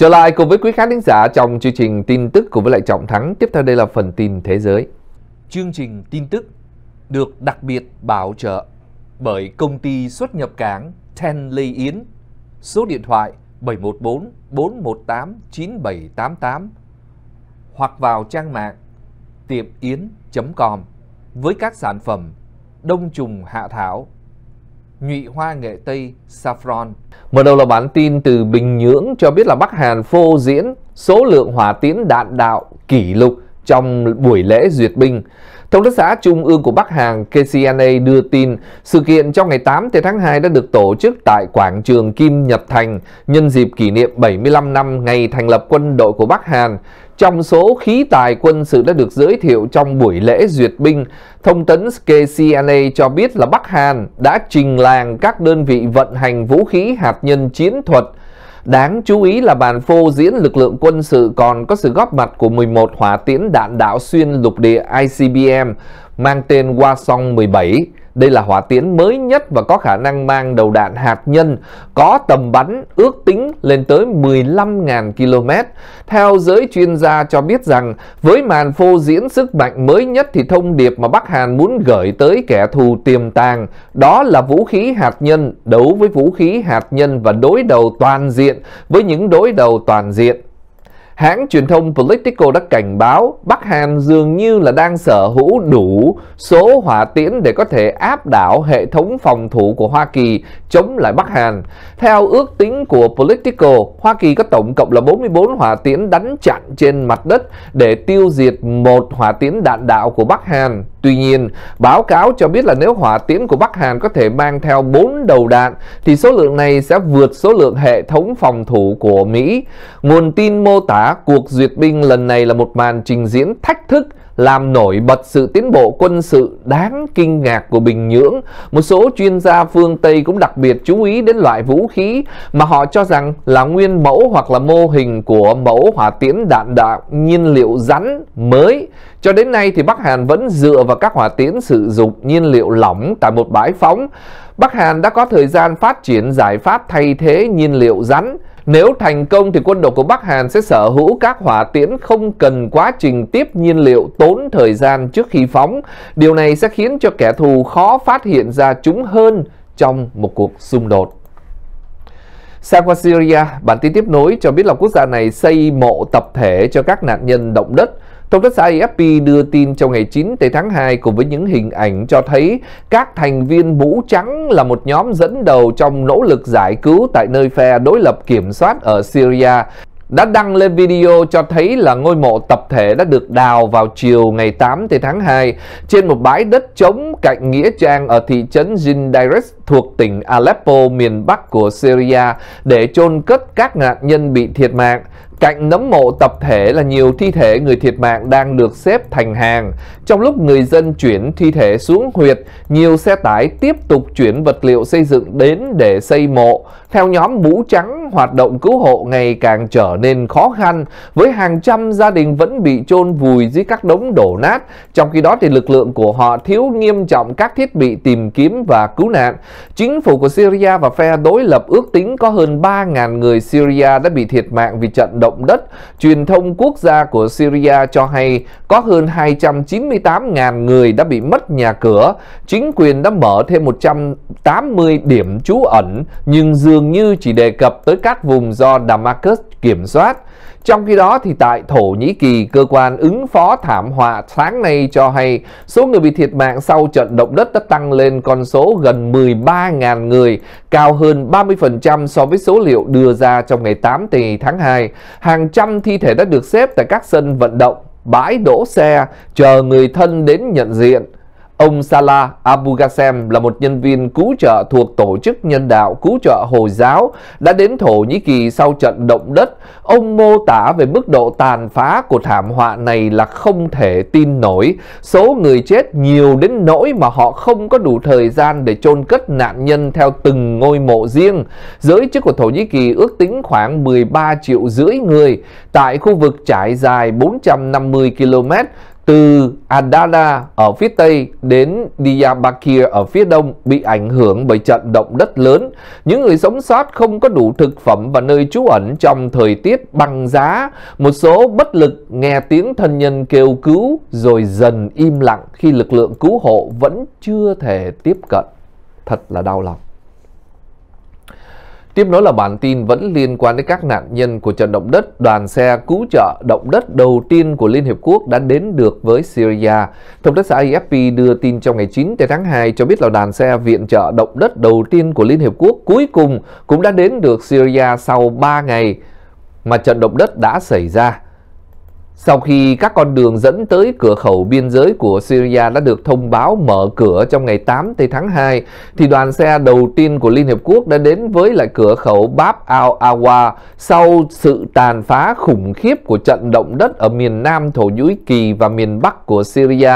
Trở lại cùng với quý khán thính giả trong chương trình tin tức cùng với lại Trọng Thắng. Tiếp theo đây là phần tin thế giới. Chương trình tin tức được đặc biệt bảo trợ bởi công ty xuất nhập cảng Ten Lê Yến. Số điện thoại 714 418 9788 hoặc vào trang mạng tiệm yến.com với các sản phẩm đông trùng hạ thảo nhụy hoa nghệ Tây, saffron. Mở đầu là bản tin từ Bình Nhưỡng cho biết là Bắc Hàn phô diễn số lượng hỏa tiễn đạn đạo kỷ lục trong buổi lễ duyệt binh. Thống đốc xã Trung ương của Bắc Hàn KCNA đưa tin sự kiện trong ngày 8 tháng 2 đã được tổ chức tại quảng trường Kim Nhật Thành nhân dịp kỷ niệm 75 năm ngày thành lập quân đội của Bắc Hàn. Trong số khí tài quân sự đã được giới thiệu trong buổi lễ duyệt binh, thông tấn KCNA cho biết là Bắc Hàn đã trình làng các đơn vị vận hành vũ khí hạt nhân chiến thuật Đáng chú ý là bàn phô diễn lực lượng quân sự còn có sự góp mặt của 11 hỏa tiễn đạn đạo xuyên lục địa ICBM mang tên Wasong 17 đây là hỏa tiễn mới nhất và có khả năng mang đầu đạn hạt nhân có tầm bắn ước tính lên tới 15.000 km. Theo giới chuyên gia cho biết rằng với màn phô diễn sức mạnh mới nhất thì thông điệp mà Bắc Hàn muốn gửi tới kẻ thù tiềm tàng đó là vũ khí hạt nhân đấu với vũ khí hạt nhân và đối đầu toàn diện với những đối đầu toàn diện Hãng truyền thông Politico đã cảnh báo Bắc Hàn dường như là đang sở hữu đủ số hỏa tiễn để có thể áp đảo hệ thống phòng thủ của Hoa Kỳ chống lại Bắc Hàn. Theo ước tính của Politico, Hoa Kỳ có tổng cộng là 44 hỏa tiễn đánh chặn trên mặt đất để tiêu diệt một hỏa tiễn đạn đạo của Bắc Hàn. Tuy nhiên, báo cáo cho biết là nếu hỏa tiễn của Bắc Hàn có thể mang theo 4 đầu đạn thì số lượng này sẽ vượt số lượng hệ thống phòng thủ của Mỹ. Nguồn tin mô tả cuộc duyệt binh lần này là một màn trình diễn thách thức làm nổi bật sự tiến bộ quân sự đáng kinh ngạc của Bình Nhưỡng. Một số chuyên gia phương Tây cũng đặc biệt chú ý đến loại vũ khí mà họ cho rằng là nguyên mẫu hoặc là mô hình của mẫu hỏa tiễn đạn đạo nhiên liệu rắn mới. Cho đến nay thì Bắc Hàn vẫn dựa vào các hỏa tiễn sử dụng nhiên liệu lỏng tại một bãi phóng. Bắc Hàn đã có thời gian phát triển giải pháp thay thế nhiên liệu rắn nếu thành công thì quân đội của Bắc Hàn sẽ sở hữu các hỏa tiễn không cần quá trình tiếp nhiên liệu tốn thời gian trước khi phóng. Điều này sẽ khiến cho kẻ thù khó phát hiện ra chúng hơn trong một cuộc xung đột. Sang qua Syria, bản tin tiếp nối cho biết là quốc gia này xây mộ tập thể cho các nạn nhân động đất Thông tấn xã AFP đưa tin trong ngày 9 tháng 2 cùng với những hình ảnh cho thấy các thành viên mũ trắng là một nhóm dẫn đầu trong nỗ lực giải cứu tại nơi phe đối lập kiểm soát ở Syria đã đăng lên video cho thấy là ngôi mộ tập thể đã được đào vào chiều ngày 8 tháng 2 trên một bãi đất trống cạnh Nghĩa Trang ở thị trấn Zindirect thuộc tỉnh Aleppo miền Bắc của Syria để chôn cất các nạn nhân bị thiệt mạng. Cạnh nấm mộ tập thể là nhiều thi thể người thiệt mạng đang được xếp thành hàng. Trong lúc người dân chuyển thi thể xuống huyệt, nhiều xe tải tiếp tục chuyển vật liệu xây dựng đến để xây mộ. Theo nhóm Mũ Trắng, hoạt động cứu hộ ngày càng trở nên khó khăn, với hàng trăm gia đình vẫn bị chôn vùi dưới các đống đổ nát. Trong khi đó, thì lực lượng của họ thiếu nghiêm trọng các thiết bị tìm kiếm và cứu nạn. Chính phủ của Syria và phe đối lập ước tính có hơn 3.000 người Syria đã bị thiệt mạng vì trận động đất. Truyền thông quốc gia của Syria cho hay có hơn 298.000 người đã bị mất nhà cửa. Chính quyền đã mở thêm 180 điểm trú ẩn nhưng dường như chỉ đề cập tới các vùng do Damascus kiểm soát. Trong khi đó thì tại Thổ Nhĩ Kỳ, cơ quan ứng phó thảm họa sáng nay cho hay số người bị thiệt mạng sau trận động đất đã tăng lên con số gần 13.000 người, cao hơn 30% so với số liệu đưa ra trong ngày 8 tháng 2. Hàng trăm thi thể đã được xếp tại các sân vận động, bãi đỗ xe, chờ người thân đến nhận diện. Ông Salah Abu Ghassem là một nhân viên cứu trợ thuộc Tổ chức Nhân đạo Cứu trợ Hồi giáo đã đến Thổ Nhĩ Kỳ sau trận động đất. Ông mô tả về mức độ tàn phá của thảm họa này là không thể tin nổi. Số người chết nhiều đến nỗi mà họ không có đủ thời gian để chôn cất nạn nhân theo từng ngôi mộ riêng. Giới chức của Thổ Nhĩ Kỳ ước tính khoảng 13 triệu rưỡi người tại khu vực trải dài 450 km từ Adana ở phía Tây đến Diyarbakir ở phía Đông bị ảnh hưởng bởi trận động đất lớn. Những người sống sót không có đủ thực phẩm và nơi trú ẩn trong thời tiết băng giá. Một số bất lực nghe tiếng thân nhân kêu cứu rồi dần im lặng khi lực lượng cứu hộ vẫn chưa thể tiếp cận. Thật là đau lòng. Tiếp nối là bản tin vẫn liên quan đến các nạn nhân của trận động đất. Đoàn xe cứu trợ động đất đầu tiên của Liên Hiệp Quốc đã đến được với Syria. Thông tấn xã AFP đưa tin trong ngày 9 tháng 2 cho biết là đoàn xe viện trợ động đất đầu tiên của Liên Hiệp Quốc cuối cùng cũng đã đến được Syria sau 3 ngày mà trận động đất đã xảy ra. Sau khi các con đường dẫn tới cửa khẩu biên giới của Syria đã được thông báo mở cửa trong ngày 8 tháng 2, thì đoàn xe đầu tiên của Liên Hiệp Quốc đã đến với lại cửa khẩu Bab al-Awa sau sự tàn phá khủng khiếp của trận động đất ở miền Nam Thổ Nhĩ Kỳ và miền Bắc của Syria.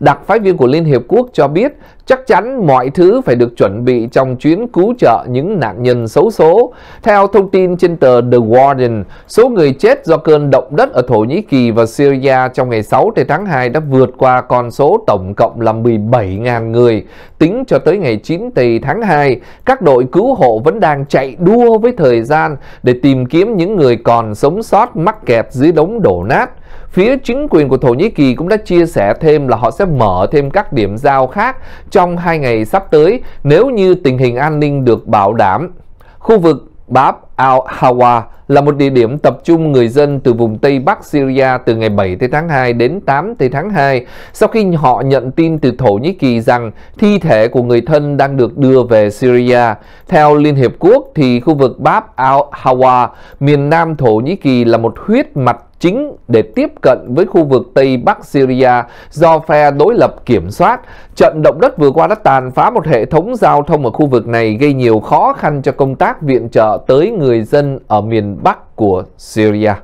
Đặc phái viên của Liên Hiệp Quốc cho biết Chắc chắn mọi thứ phải được chuẩn bị trong chuyến cứu trợ những nạn nhân xấu số. Theo thông tin trên tờ The Guardian, số người chết do cơn động đất ở Thổ Nhĩ Kỳ và Syria trong ngày 6 tháng 2 đã vượt qua con số tổng cộng là 17.000 người. Tính cho tới ngày 9 tháng 2, các đội cứu hộ vẫn đang chạy đua với thời gian để tìm kiếm những người còn sống sót mắc kẹt dưới đống đổ nát. Phía chính quyền của Thổ Nhĩ Kỳ cũng đã chia sẻ thêm là họ sẽ mở thêm các điểm giao khác trong hai ngày sắp tới nếu như tình hình an ninh được bảo đảm. Khu vực Bab al-Hawa là một địa điểm tập trung người dân từ vùng Tây Bắc Syria từ ngày 7 tới tháng 2 đến 8 tới tháng 2 sau khi họ nhận tin từ Thổ Nhĩ Kỳ rằng thi thể của người thân đang được đưa về Syria. Theo Liên Hiệp Quốc thì khu vực Bab al-Hawa, miền nam Thổ Nhĩ Kỳ là một huyết mạch chính để tiếp cận với khu vực Tây Bắc Syria do phe đối lập kiểm soát. Trận động đất vừa qua đã tàn phá một hệ thống giao thông ở khu vực này gây nhiều khó khăn cho công tác viện trợ tới người dân ở miền Bắc của Syria.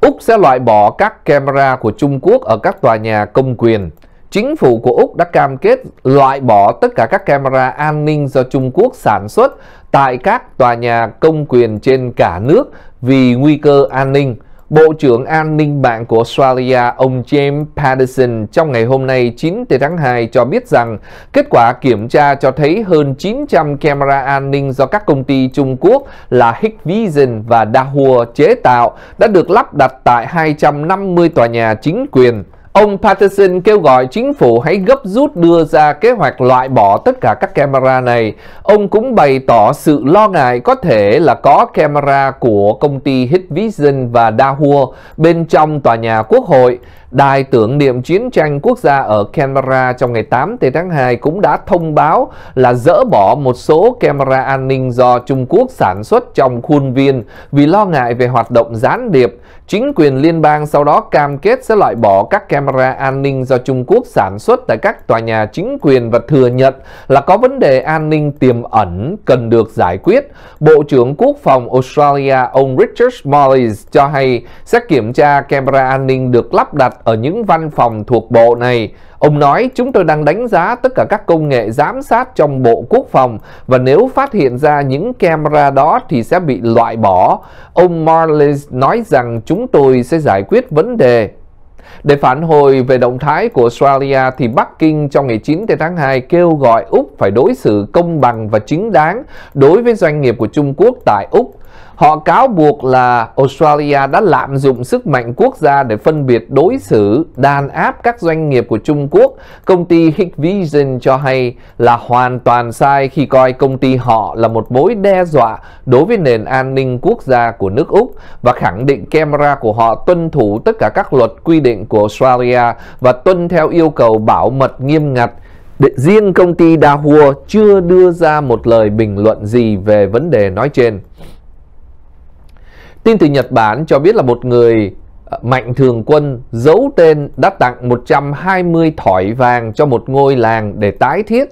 Úc sẽ loại bỏ các camera của Trung Quốc ở các tòa nhà công quyền. Chính phủ của Úc đã cam kết loại bỏ tất cả các camera an ninh do Trung Quốc sản xuất tại các tòa nhà công quyền trên cả nước vì nguy cơ an ninh. Bộ trưởng An ninh mạng của Australia ông James Patterson trong ngày hôm nay 9 tháng 2 cho biết rằng kết quả kiểm tra cho thấy hơn 900 camera an ninh do các công ty Trung Quốc là Hikvision và Dahua chế tạo đã được lắp đặt tại 250 tòa nhà chính quyền. Ông Patterson kêu gọi chính phủ hãy gấp rút đưa ra kế hoạch loại bỏ tất cả các camera này. Ông cũng bày tỏ sự lo ngại có thể là có camera của công ty Hitvision và Dahua bên trong tòa nhà quốc hội. Đài tưởng niệm chiến tranh quốc gia ở Canberra trong ngày 8 tháng 2 cũng đã thông báo là dỡ bỏ một số camera an ninh do Trung Quốc sản xuất trong khuôn viên vì lo ngại về hoạt động gián điệp. Chính quyền liên bang sau đó cam kết sẽ loại bỏ các camera an ninh do Trung Quốc sản xuất tại các tòa nhà chính quyền và thừa nhận là có vấn đề an ninh tiềm ẩn cần được giải quyết. Bộ trưởng Quốc phòng Australia ông Richard Morris cho hay sẽ kiểm tra camera an ninh được lắp đặt ở những văn phòng thuộc bộ này. Ông nói chúng tôi đang đánh giá tất cả các công nghệ giám sát trong Bộ Quốc phòng và nếu phát hiện ra những camera đó thì sẽ bị loại bỏ. Ông Marlis nói rằng chúng tôi sẽ giải quyết vấn đề để phản hồi về động thái của Australia thì Bắc Kinh trong ngày 9 tháng 2 kêu gọi Úc phải đối xử công bằng và chính đáng đối với doanh nghiệp của Trung Quốc tại Úc Họ cáo buộc là Australia đã lạm dụng sức mạnh quốc gia để phân biệt đối xử, đàn áp các doanh nghiệp của Trung Quốc. Công ty Hikvision cho hay là hoàn toàn sai khi coi công ty họ là một mối đe dọa đối với nền an ninh quốc gia của nước Úc và khẳng định camera của họ tuân thủ tất cả các luật quy định của Australia và tuân theo yêu cầu bảo mật nghiêm ngặt riêng công ty Dahua chưa đưa ra một lời bình luận gì về vấn đề nói trên. Tin từ Nhật Bản cho biết là một người ờ, mạnh thường quân giấu tên đã tặng 120 thỏi vàng cho một ngôi làng để tái thiết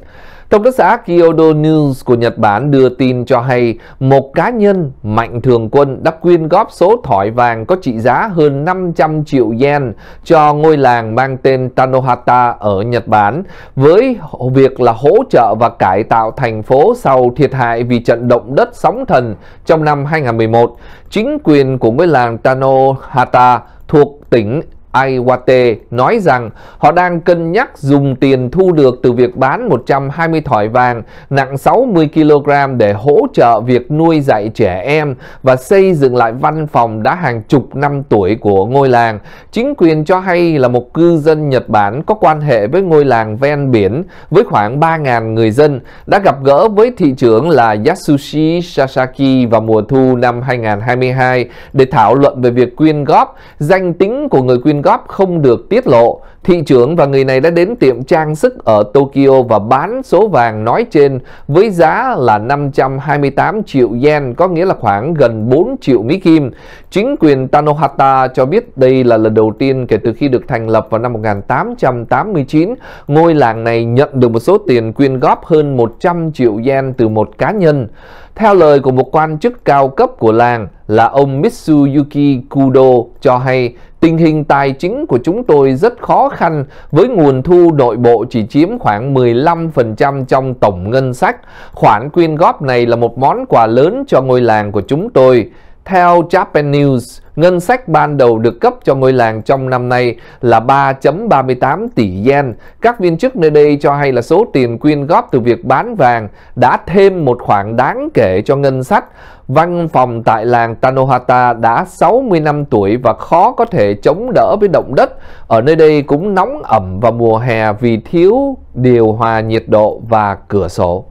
Thông tấn xã Kyodo News của Nhật Bản đưa tin cho hay một cá nhân mạnh thường quân đã quyên góp số thỏi vàng có trị giá hơn 500 triệu yen cho ngôi làng mang tên Tanohata ở Nhật Bản với việc là hỗ trợ và cải tạo thành phố sau thiệt hại vì trận động đất sóng thần trong năm 2011. Chính quyền của ngôi làng Tanohata thuộc tỉnh Aiwate nói rằng họ đang cân nhắc dùng tiền thu được từ việc bán 120 thỏi vàng nặng 60 kg để hỗ trợ việc nuôi dạy trẻ em và xây dựng lại văn phòng đã hàng chục năm tuổi của ngôi làng. Chính quyền cho hay là một cư dân Nhật Bản có quan hệ với ngôi làng ven biển với khoảng 3.000 người dân đã gặp gỡ với thị trưởng là Yasushi Sasaki vào mùa thu năm 2022 để thảo luận về việc quyên góp, danh tính của người quyên góp Gop không được tiết lộ thị trưởng và người này đã đến tiệm trang sức ở Tokyo và bán số vàng nói trên với giá là 528 triệu yen, có nghĩa là khoảng gần 4 triệu Mỹ Kim. Chính quyền Tanohata cho biết đây là lần đầu tiên kể từ khi được thành lập vào năm 1889, ngôi làng này nhận được một số tiền quyên góp hơn 100 triệu yen từ một cá nhân. Theo lời của một quan chức cao cấp của làng là ông Mitsuyuki Kudo cho hay tình hình tài chính của chúng tôi rất khó khó khăn với nguồn thu nội bộ chỉ chiếm khoảng 15% trong tổng ngân sách. Khoản quyên góp này là một món quà lớn cho ngôi làng của chúng tôi. Theo Japan News, ngân sách ban đầu được cấp cho ngôi làng trong năm nay là 3.38 tỷ yen. Các viên chức nơi đây cho hay là số tiền quyên góp từ việc bán vàng đã thêm một khoản đáng kể cho ngân sách. Văn phòng tại làng Tanohata đã 60 năm tuổi và khó có thể chống đỡ với động đất. Ở nơi đây cũng nóng ẩm vào mùa hè vì thiếu điều hòa nhiệt độ và cửa sổ.